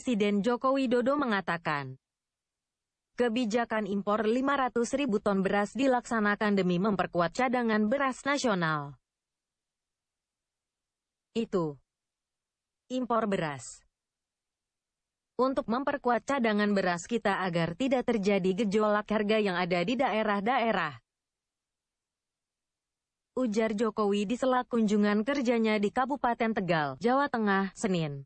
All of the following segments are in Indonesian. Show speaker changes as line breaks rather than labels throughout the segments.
Presiden Joko Widodo mengatakan, kebijakan impor 500 ribu ton beras dilaksanakan demi memperkuat cadangan beras nasional. Itu impor beras. Untuk memperkuat cadangan beras kita agar tidak terjadi gejolak harga yang ada di daerah-daerah. Ujar Jokowi di sela kunjungan kerjanya di Kabupaten Tegal, Jawa Tengah, Senin.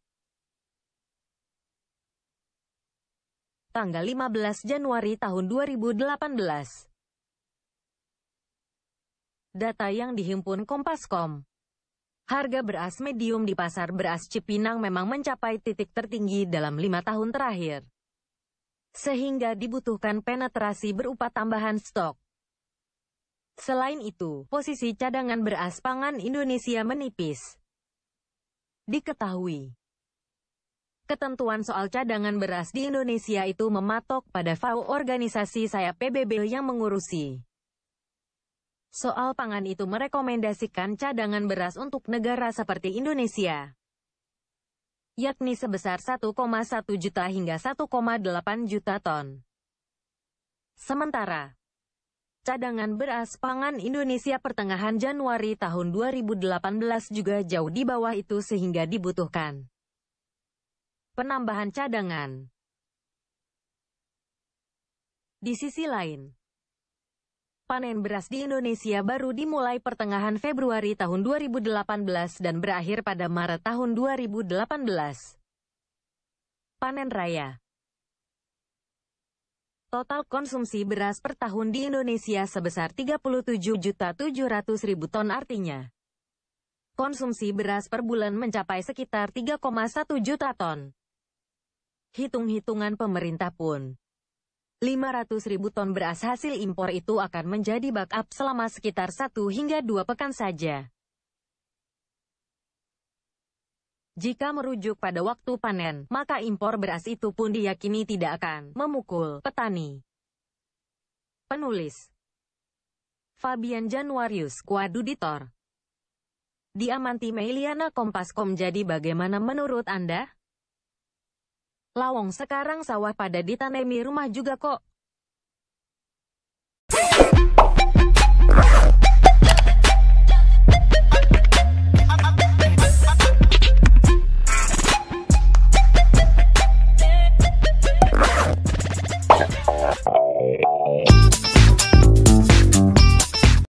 tanggal 15 Januari tahun 2018. Data yang dihimpun Kompascom, Harga beras medium di pasar beras Cipinang memang mencapai titik tertinggi dalam lima tahun terakhir. Sehingga dibutuhkan penetrasi berupa tambahan stok. Selain itu, posisi cadangan beras pangan Indonesia menipis. Diketahui, Ketentuan soal cadangan beras di Indonesia itu mematok pada FAO organisasi sayap PBB yang mengurusi. Soal pangan itu merekomendasikan cadangan beras untuk negara seperti Indonesia yakni sebesar 1,1 juta hingga 1,8 juta ton. Sementara, cadangan beras pangan Indonesia pertengahan Januari tahun 2018 juga jauh di bawah itu sehingga dibutuhkan penambahan cadangan. Di sisi lain, panen beras di Indonesia baru dimulai pertengahan Februari tahun 2018 dan berakhir pada Maret tahun 2018. Panen Raya Total konsumsi beras per tahun di Indonesia sebesar 37.700.000 ton artinya. Konsumsi beras per bulan mencapai sekitar 3,1 juta ton hitung-hitungan pemerintah pun. 500 ribu ton beras hasil impor itu akan menjadi backup selama sekitar 1 hingga 2 pekan saja. Jika merujuk pada waktu panen, maka impor beras itu pun diyakini tidak akan memukul petani. Penulis Fabian Januarius, Kwaduditor Diamanti Meliana Kompas.com jadi bagaimana menurut Anda? Lawong sekarang sawah pada ditanami rumah juga kok.